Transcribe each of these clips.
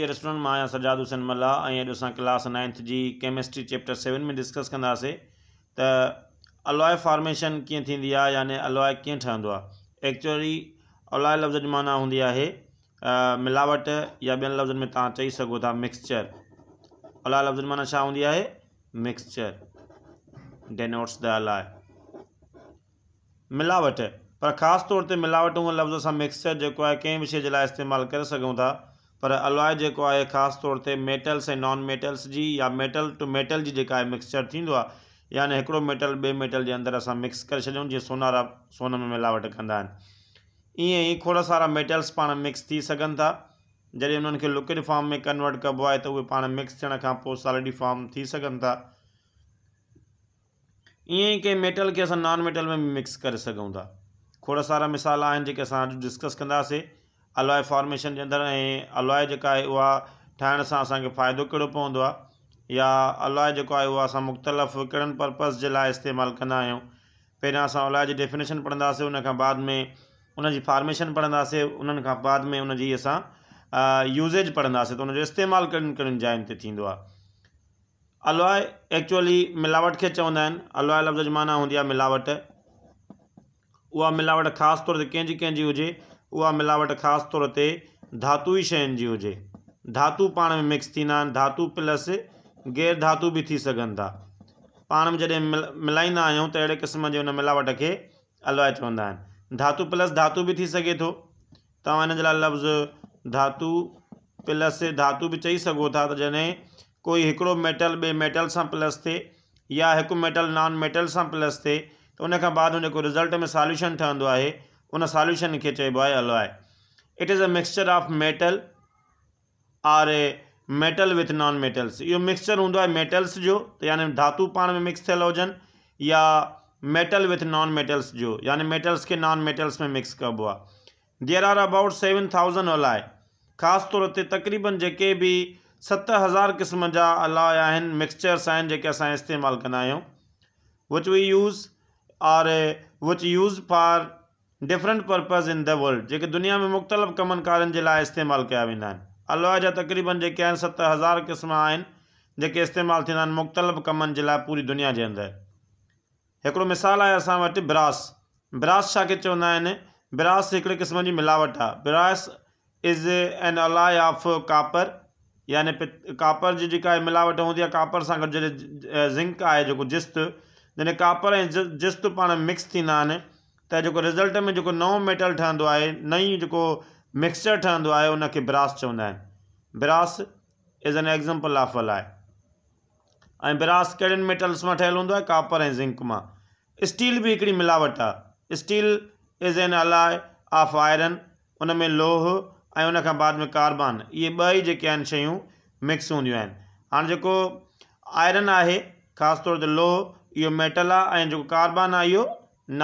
restaurant मां आहियां सजाद हुसैन मला ऐं अॼु असां क्लास नाइन्थ जी केमिस्ट्री चैप्टर सेवन में डिस्कस कंदासीं त अलॉय फॉर्मेशन कीअं थींदी आहे याने अलवाय कीअं ठहंदो आहे एक्चुअली अलॉय लफ़्ज़ जी माना हूंदी आहे मिलावट या ॿियनि लफ़्ज़नि में तव्हां चई सघो था मिक्सचर अलॉय लफ़्ज़ माना छा हूंदी आहे मिक्सर डेनोट्स द अलॉय मिलावट पर ख़ासि तौर ते मिलावट हूअ लफ़्ज़ असां मिक्सचर जेको आहे कंहिं विषय शइ जे लाइ इस्तेमालु करे सघूं था पर अलाए जेको आहे ख़ासि तौर ते मेटल्स ऐं नॉन मेटल्स जी या मेटल टू मेटल जी जेका आहे मिक्सचर थींदो आहे यानी हिकिड़ो मेटल ॿिए मेटल जे अंदरि असां मिक्स करे छॾियूं जीअं सोनारा सोन में मिलावट कंदा आहिनि ईअं ई खोड़ सारा मेटल्स पाण मिक्स थी सघनि था जॾहिं उन्हनि खे लुकिड फॉर्म में कन्वर्ट कबो आहे त उहे पाण मिक्स थियण खां पोइ सॉलिडी फॉर्म थी सघनि था ईअं ई कंहिं मेटल खे असां नॉन मेटल में बि मिक्स करे सघूं था खोड़ सारा मिसाल आहिनि जेके असां अॼु डिस्कस कंदासीं अलॉय फॉर्मेशन जे अंदरि ऐं अलॉय जेका आहे उहा ठाहिण सां असांखे फ़ाइदो कहिड़ो पवंदो आहे या अलॉय जेको आहे उहा असां मुख़्तलिफ़ कहिड़नि पर्पज़ जे लाइ इस्तेमालु कंदा आहियूं पहिरियां असां अलॉय जी डेफिनेशन पढ़ंदासीं उनखां बाद में उनजी फॉर्मेशन पढ़ंदासीं उन्हनि खां बाद में उनजी असां यूज़ेज पढ़ंदासीं त उनजो इस्तेमालु कहिड़ियुनि कहिड़ियुनि जायुनि ते थींदो आहे अलॉय एक्चुअली मिलावट खे चवंदा आहिनि अलॉय लफ़्ज़ माना हूंदी आहे मिलावट उहा मिलावट ख़ासि तौर ते कंहिंजी कंहिंजी हुजे उहा मिलावट ख़ासि तौर ते धातू ई शयुनि जी हुजे धातू पाण में मिक्स थींदा आहिनि धातु प्लस गैर धातू बि थी सघनि था पाण में जॾहिं मिल मिलाईंदा आहियूं त अहिड़े क़िस्म जे हुन मिलावट खे अलवाए चवंदा आहिनि धातु प्लस धातू बि थी सघे थो तव्हां हिन जे लाइ लफ़्ज़ धातु प्लस धातु बि चई सघो था त जॾहिं कोई हिकिड़ो मेटल ॿिए मेटल सां प्लस थिए या हिकु मेटल नॉन मेटल सां प्लस थिए त उन खां बाद हुन जेको रिज़ल्ट में सॉल्यूशन ठहंदो आहे उन सॉल्यूशन के चइबो आहे alloy it is a mixture of metal or a metal with non metals यो मिक्सचर हों मेटल्स जो त यानी धातू पाण में मिक्स थियल हुजनि या मेटल विथ नॉन मेटल्स जो यानी मेटल्स के नॉन मेटल्स में मिक्स कबो आहे there are about seven thousand अलाए खास तौर ते तक़रीबन जेके भी सत हज़ार क़िस्म जहा अलाए मिक्सचर्स आहिनि जेके असां इस्तेमालु कंदा which we use or which use for different purpose in the world जेके दुनिया में मुख़्तलिफ़ कमनि कारनि जे लाइ इस्तेमालु कया वेंदा आहिनि अलवा जा तक़रीबन जेके आहिनि सत हज़ार क़िस्म आहिनि जेके इस्तेमालु थींदा आहिनि मुख़्तलिफ़ कमनि जे लाइ पूरी दुनिया जे अंदरि हिकिड़ो मिसाल आहे असां वटि ब्रास ब्रास छा के चवंदा आहिनि ब्रास हिकिड़े क़िस्म जी मिलावट आहे brass is an alloy of copper यानी पित कापर जी जेका मिलावट हूंदी आहे कापर सां गॾु जॾहिं ज़िंक आहे जेको जिस्त जॾहिं कापर ऐं जिस्त पाण मिक्स थींदा आहिनि त जेको रिज़ल्ट में जेको नओं मेटल ठहंदो आहे नई जेको मिक्सचर ठहंदो आहे उनखे ब्रास चवंदा आहिनि brass is an example of alloy ऐं ब्रास कहिड़नि मेटल्स मां ठहियलु हूंदो आहे कापर ऐं ज़िंक मां स्टील बि हिकिड़ी मिलावट आहे steel is an alloy of iron उन में लोह ऐं उन खां बाद में कार्बन इहे ॿ ई जेके आहिनि शयूं मिक्स हूंदियूं आहिनि हाणे जेको आयरन आहे ख़ासि तौर ते लोह इहो मेटल आहे ऐं जेको कार्बन आहे इहो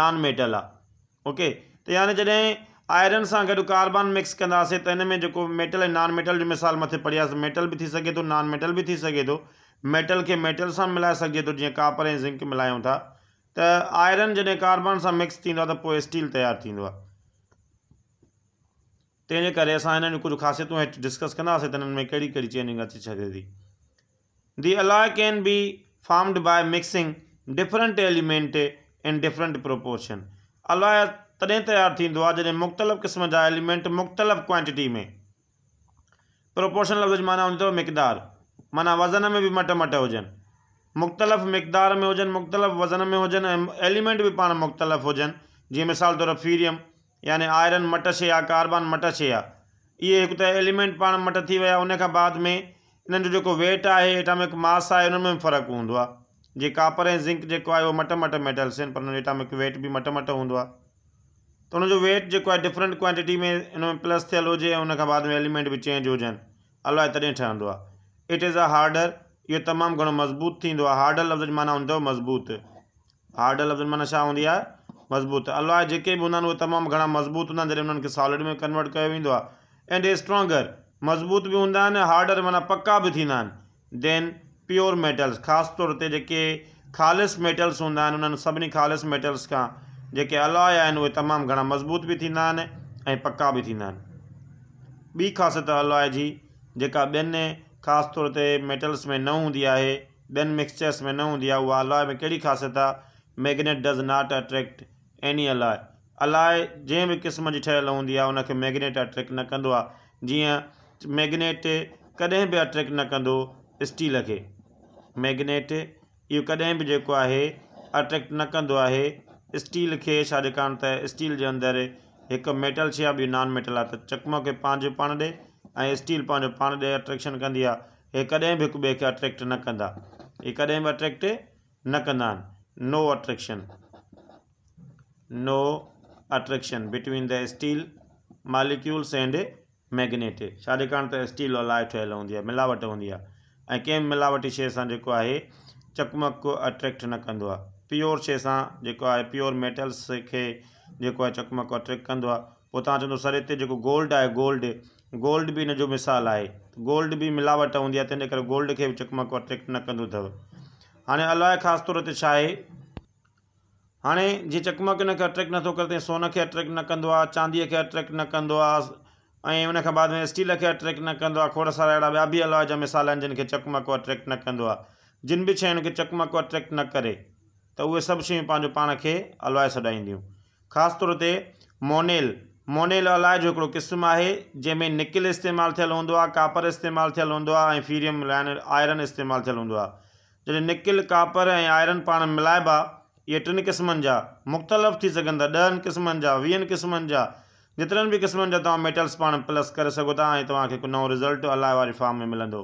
नॉन मेटल आहे ओके तो यानी जॾहिं आयरन से गॾु कार्बन मिक्स कंदासीं त हिन में जेको मेटल ऐं नॉन मेटल जो मिसाल मथे पढ़ी मेटल भी थी सघे थो नॉन मेटल भी थी सघे थो मेटल के मेटल से मिला सघिजे थो जीअं कापर ऐं जिंक मिलायूं था तो आयरन जॾहिं कार्बन से मिक्स थींदो आहे त पोइ स्टील तयारु थींदो आहे तंहिंजे करे डिस्कस कंदासीं में कहिड़ी कहिड़ी चेंजिंग अची सघे थी the alloy can be formed by mixing different element in different proportion अलायाद तॾहिं तयारु थींदो आहे जॾहिं मुख़्तलिफ़ क़िस्म जा एलिमेंट मुख़्तलिफ़ क्वांटिटी में प्रोपोर्शन लफ़्ज़ माना हूंदो अथव मिकदार माना वज़न में बि मट मट हुजनि मुख़्तलिफ़ मक़दार में हुजनि मुख़्तलिफ़ वज़न में हुजनि ऐं एलिमेंट बि पाण मुख़्तलिफ़ हुजनि जीअं मिसाल तौरु फीरियम यानी आयरन मट शइ आहे कार्बन मट शइ आहे इहे हिकु त एलिमेंट पाण मट थी विया उन खां बाद में इन्हनि जो जेको वेट आहे हेठामिक मास आहे हुन में बि फ़र्क़ु हूंदो आहे जे कापर ऐं ज़िंक जेको आहे उहो मट मट मेटल्स आहिनि पर उन वेट बि मट मट हूंदो आहे त हुन जो वेट जेको आहे डिफरेंट क्वांटिटी में हिन में प्लस थियलु हुजे ऐं बाद में एलिमेंट बि चेंज हुजनि अलवा तॾहिं ठहंदो आहे इट इज़ अ हार्डर इहो तमामु घणो मज़बूत थींदो आहे हार्डर लफ़्ज़ माना हूंदो मज़बूत हार्डर लफ़्ज़ माना छा हूंदी आहे मज़बूत अलवा जेके बि हूंदा आहिनि उहे तमामु घणा मज़बूत हूंदा आहिनि जॾहिं हुननि खे सॉलिड में कन्वर्ट कयो वेंदो आहे एंड स्ट्रॉगर मज़बूत बि हूंदा आहिनि माना पका बि थींदा आहिनि प्योर मेटल्स ख़ासि तौर ते जेके ख़ालिस मेटल्स हूंदा आहिनि उन्हनि सभिनी ख़ालिस मेटल्स खां जेके अलाए आहिनि उहे तमामु घणा मज़बूत बि थींदा आहिनि ऐं पका बि थींदा आहिनि ॿी ख़ासियत अलाए जी जेका ॿियनि ख़ासि तौर ते मेटल्स में न हूंदी आहे ॿियनि मिक्सचर्स में न हूंदी आहे उहा अलाए में कहिड़ी ख़ासियत आहे magnet does not attract any alloy alloy जंहिं बि क़िस्म जी ठहियलु हूंदी आहे उनखे मैगनेट अट्रैक्ट न कंदो आहे जीअं मैगनेट कॾहिं बि अट्रैक्ट न कंदो स्टील खे मैग्नेट इहो कॾहिं बि जेको आहे अट्रैक्ट न कंदो आहे स्टील खे छाकाणि त स्टील जे अंदरि हिकु मेटल श आहे ॿियो नॉन मेटल आहे त चकमो खे पंहिंजो पाण ॾिए ऐं स्टील पंहिंजो पाण ॾिए अट्रैक्शन कंदी आहे हीअ कॾहिं बि हिकु ॿिए खे अट्रेक्ट न कंदा हीअ कॾहिं बि अट्रैक्ट न कंदा आहिनि no attraction no attraction between the steel molecules and magnet छाकाणि त स्टील अलाए ठहियलु हूंदी आहे मिलावट हूंदी आहे ऐं कंहिं मिलावटी शइ सां जेको आहे चकमक अट्रैक्ट न कंदो आहे प्योर शइ सां जेको आहे प्योर मेटल्स खे जेको आहे चकमक अट्रैक्ट कंदो आहे पोइ तव्हां चवंदो सर हिते जेको गोल्ड आहे गोल्ड गोल्ड बि हिन जो मिसाल आहे गोल्ड बि मिलावट हूंदी आहे तंहिंजे करे गोल्ड खे बि चकमक अट्रैक्ट न कंदो अथव हाणे अलाए ख़ासि तौर ते छा आहे हाणे जीअं चकमक हिन खे अट्रैक्ट नथो करे त सोन खे अट्रैक्ट न कंदो आहे चांदीअ खे अट्रैक्ट न कंदो आहे ऐं उनखां बाद में स्टील खे अट्रैक्ट न कंदो आहे खोड़ सारा अहिड़ा ॿिया बि अलाह जा मिसाल आहिनि जिन खे चकमको अट्रैक्ट न कंदो आहे जिन बि शयुनि खे चकमको अट्रैक्ट न करे त उहे सभु शयूं पंहिंजो पाण खे अलवाए छॾाईंदियूं ख़ासि तौर ते मोनेल मोनेल अलाए जो हिकिड़ो क़िस्म आहे जंहिंमें निकिल इस्तेमालु थियलु हूंदो आहे कापर इस्तेमालु थियलु हूंदो आहे ऐं फीरियम लाइन आयरन इस्तेमालु थियलु हूंदो आहे जॾहिं निकिल कापर ऐं आयरन पाण मिलाइबा इहे टिनि क़िस्मनि जा मुख़्तलिफ़ थी सघनि था ॾहनि क़िस्मनि जा वीहनि क़िस्मनि जा जेतिरनि बि क़िस्मनि जा तव्हां मेटल्स पाण प्लस करे सघो था ऐं तव्हांखे हिकु नओं रिसल्ट अलाए वारे फार्म में मिलंदो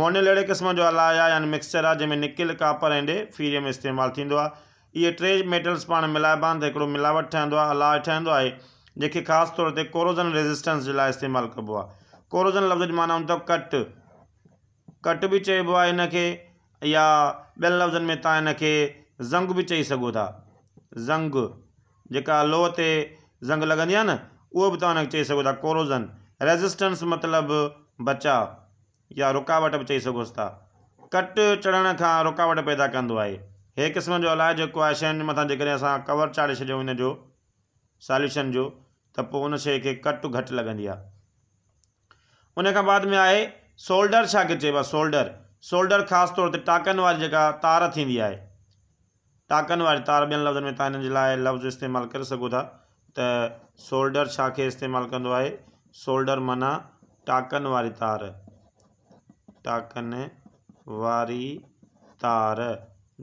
मोनियल अहिड़े क़िस्म जो अलाए आहे यानी मिक्सचर आहे जंहिंमें निकिल कापर ऐं ॾे फीअ में इस्तेमालु थींदो आहे इहे टे मेटल्स पाण मिलाइबा आहिनि त हिकिड़ो मिलावट ठहंदो आहे अला ठहंदो आहे जेके ख़ासि तौर ते कोरोजन रेज़िस्टेंस जे लाइ इस्तेमालु कबो आहे कोरोजन लफ़्ज़ जो माना कट कट बि चइबो आहे हिन या ॿियनि लफ़्ज़नि में तव्हां हिन ज़ंग बि चई सघो था ज़ंग जेका लोह ते ज़ंग लॻंदी आहे न उहो बि तव्हां हुनखे चई सघो था कोरोज़न रेज़िस्टेंस मतिलबु बचाव या रुकावट बि चई सघोसि था कट चढ़ण खां रुकावट पैदा कंदो आहे हे क़िस्म जो अलाए जेको आहे शयुनि जे मथां जेकॾहिं असां कवर चाढ़े छॾियो हिन जो सॉल्यूशन जो त पोइ उन शइ खे कट घटि लॻंदी आहे उन खां बाद में आहे सोल्डर छा खे चइबो आहे सोल्डर सोल्डर ख़ासि तौर ते टाकनि वारी जेका तार थींदी आहे टाकनि वारी तार ॿियनि लफ़्ज़नि में तव्हां हिन जे लाइ लफ़्ज़ इस्तेमालु करे सघो था त सोल्डर छा खे इस्तेमालु कंदो आहे सोल्डर माना टाकनि वारी तार टाकनि वारी तार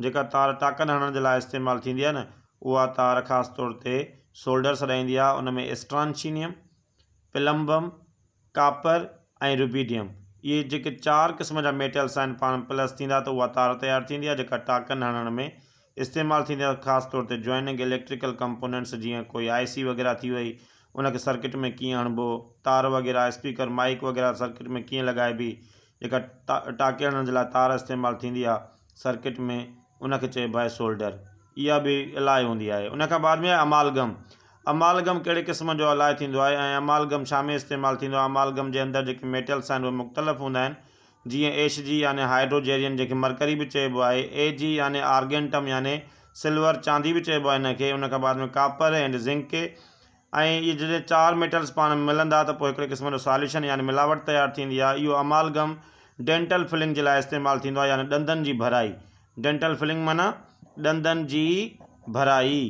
जेका तार टाकनि हणण जे लाइ इस्तेमालु थींदी आहे न उहा तार ख़ासि तौर ते सोल्डर सॾाईंदी आहे उन में स्ट्रांशीनियम प्लम्बम कापर ऐं रुबीडियम इहे जेके चारि क़िस्म जा मेटल्स आहिनि पाण प्लस थींदा त उहा तार तयारु थींदी आहे जेका टाकनि हणण में इस्तेमालु थींदो आहे ख़ासि तौर ते जॉइनिंग इलेक्ट्रिकल कंपोनेंट्स जीअं कोई आई सी वग़ैरह थी वई उनखे सर्किट में कीअं हणिबो तार वग़ैरह स्पीकर माइक वग़ैरह सर्किट में कीअं लॻाइबी जेका टा टाके हणण जे लाइ तार इस्तेमालु थींदी आहे सर्किट में उनखे चइबो आहे सोल्डर इहा बि इलाही हूंदी आहे उन खां बाद में आहे अमालगम अमालगम कहिड़े क़िस्म जो अलाए थींदो आहे ऐं अमालगम छा में इस्तेमालु थींदो आहे अमालगम जे अंदरि जेके मेटल्स आहिनि उहे मुख़्तलिफ़ हूंदा आहिनि जीअं एश जी याने हाइड्रोजेरियन जेके मरकरी बि चइबो आहे ए जी याने आर्गेंटम याने सिल्वर चांदी बि चइबो आहे हिन खे उन खां बाद में कापर एंड ज़िंक ऐं इहे जॾहिं चारि मेटल्स पाण में मिलंदा त पोइ हिकिड़े क़िस्म जो सॉल्यूशन यानी मिलावट तयारु थींदी आहे इहो अमालगम डेंटल फिलिंग जे लाइ इस्तेमालु थींदो आहे यानी ॾंदनि जी भराई डेंटल फिलिंग माना ॾंदनि जी भराई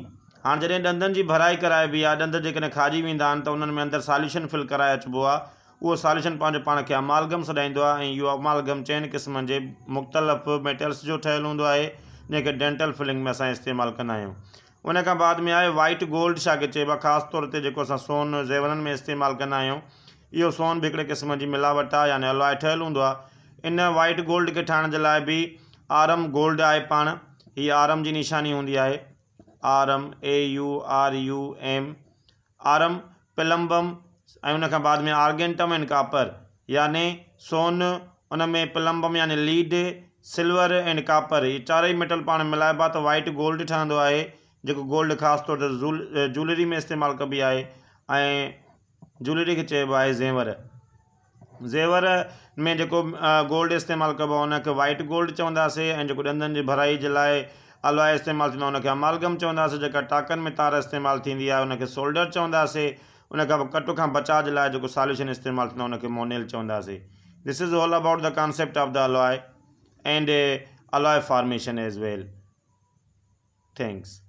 हाणे जॾहिं ॾंदनि जी भराई कराइबी आहे ॾंद जेकॾहिं खाॼी वेंदा आहिनि त उन्हनि में अंदरि सॉल्यूशन फिल कराए अचिबो आहे उहो सॉल्यूशन पंहिंजे पाण खे अमालगम सॾाईंदो आहे ऐं इहो अमालगम चइनि क़िस्मनि जे मुख़्तलिफ़ मेटल्स जो ठहियलु हूंदो आहे जेके डेंटल फिलिंग में असां इस्तेमालु कंदा आहियूं उन खां बाद में आहे वाइट गोल्ड छा खे चइबो आहे ख़ासि तौर ते जेको असां सोन ज़ेवरनि में इस्तेमालु कंदा आहियूं इहो सोन बि हिकिड़े क़िस्म जी मिलावट आहे यानी अलाए ठहियलु हूंदो आहे इन वाइट गोल्ड खे ठाहिण जे लाइ बि आरम गोल्ड आहे पाण हीअ आरम जी निशानी हूंदी आहे aurum A U R U M aurum plumbum ऐं उन खां बाद में आर्गेंटम एंड कापर याने सोन उन में प्लम्बम यानी लीड सिल्वर एंड कापर हीअ चारई मेटल पाण मिलाइबा त वाइट गोल्ड ठहंदो आहे जेको गोल्ड ख़ासि तौर ते जूलरी में इस्तेमालु कॿी आहे ऐं ज्वेलेरी खे चइबो आहे ज़ेवर ज़ेवर में जेको गोल्ड इस्तेमालु कबो आहे उनखे वाइट गोल्ड चवंदासीं ऐं जेको ॾंदनि जी भराई जे लाइ अलवा इस्तेमालु थींदो आहे हुनखे अमालगम चवंदासीं जेका टाकनि में तार इस्तेमालु थींदी आहे हुनखे शोल्डर चवंदासीं उन कट का बचाज लाइ जो सॉल्यूशन इस्तेमाल थींदो मोनल उनखे monel this is all about the concept of the alloy and alloy formation as well thanks